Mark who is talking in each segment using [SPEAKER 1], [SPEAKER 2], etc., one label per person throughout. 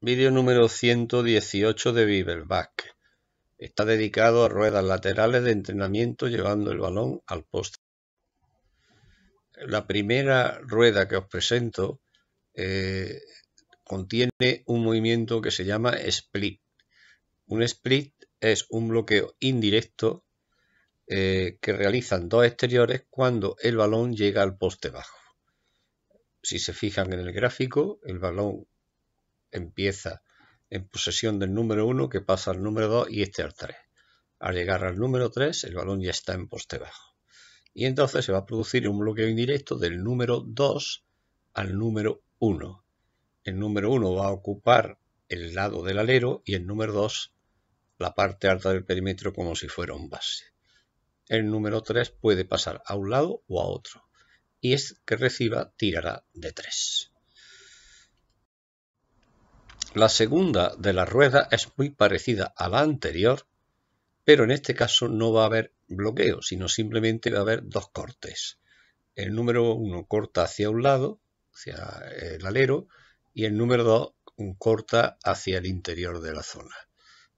[SPEAKER 1] Vídeo número 118 de Bieberback. Está dedicado a ruedas laterales de entrenamiento llevando el balón al poste. La primera rueda que os presento eh, contiene un movimiento que se llama split. Un split es un bloqueo indirecto eh, que realizan dos exteriores cuando el balón llega al poste bajo. Si se fijan en el gráfico, el balón empieza en posesión del número 1 que pasa al número 2 y este al 3. Al llegar al número 3 el balón ya está en poste bajo. Y entonces se va a producir un bloqueo indirecto del número 2 al número 1. El número 1 va a ocupar el lado del alero y el número 2 la parte alta del perímetro como si fuera un base. El número 3 puede pasar a un lado o a otro. Y es que reciba tirará de 3. La segunda de la rueda es muy parecida a la anterior, pero en este caso no va a haber bloqueo, sino simplemente va a haber dos cortes. El número uno corta hacia un lado, hacia el alero, y el número 2 corta hacia el interior de la zona.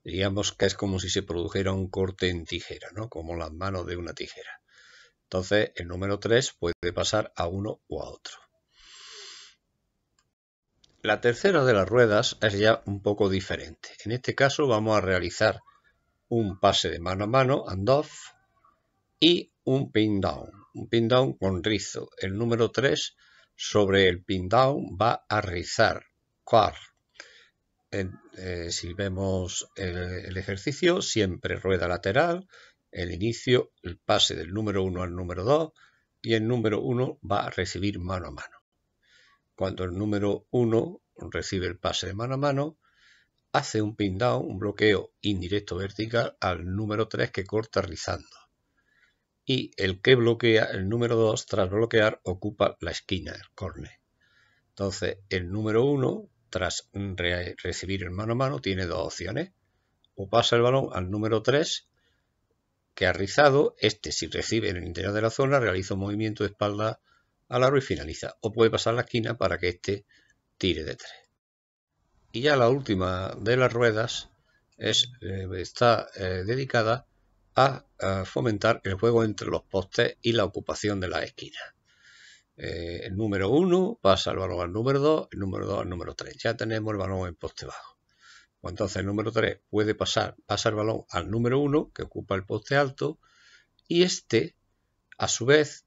[SPEAKER 1] Diríamos que es como si se produjera un corte en tijera, ¿no? como las manos de una tijera. Entonces el número 3 puede pasar a uno o a otro. La tercera de las ruedas es ya un poco diferente. En este caso vamos a realizar un pase de mano a mano, and off, y un pin down. Un pin down con rizo. El número 3 sobre el pin down va a rizar. Quar. Eh, si vemos el, el, ejercicio, siempre rueda lateral, el inicio, el pase del número 1 al número 2 y el número 1 va a recibir mano a mano. Cuando el número 1 recibe el pase de mano a mano, hace un pin down, un bloqueo indirecto vertical al número 3 que corta rizando. Y el que bloquea, el número 2, tras bloquear, ocupa la esquina, el corner. Entonces, el número 1, tras recibir el mano a mano, tiene dos opciones. O pasa el balón al número 3, que ha rizado. Este, si recibe en el interior de la zona, realiza un movimiento de espalda al aro y finaliza. O puede pasar la esquina para que éste tire de tres. Y ya la última de las ruedas es, eh, está eh, dedicada a, fomentar el juego entre los postes y la ocupación de las esquinas. Eh, el número 1 pasa el balón al número 2, el número 2 al número 3. Ya tenemos el balón en poste bajo. Pues entonces el número 3 puede pasar, pasa el balón al número 1, que ocupa el poste alto, y este, a su vez,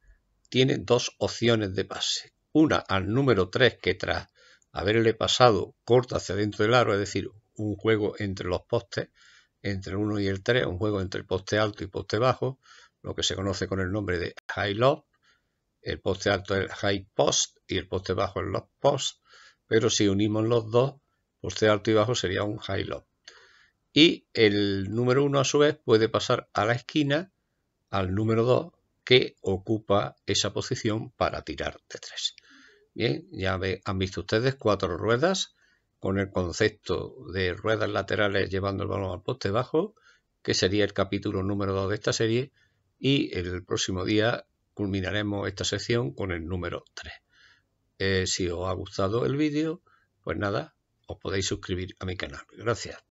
[SPEAKER 1] tiene dos opciones de pase. Una al número 3 que tras haberle pasado corta hacia dentro del aro, es decir, un juego entre los postes, entre el 1 y el 3, un juego entre el poste alto y poste bajo, lo que se conoce con el nombre de high low el poste alto es el high post y el poste bajo el low post, pero si unimos los dos, poste alto y bajo sería un high low Y el número 1 a su vez puede pasar a la esquina, al número 2 que ocupa esa posición para tirar de tres. Bien, ya han visto ustedes cuatro ruedas con el concepto de ruedas laterales llevando el balón al poste bajo, que sería el capítulo número 2 de esta serie, y el próximo día culminaremos esta sección con el número 3. Eh, si os ha gustado el vídeo, pues nada, os podéis suscribir a mi canal. Gracias.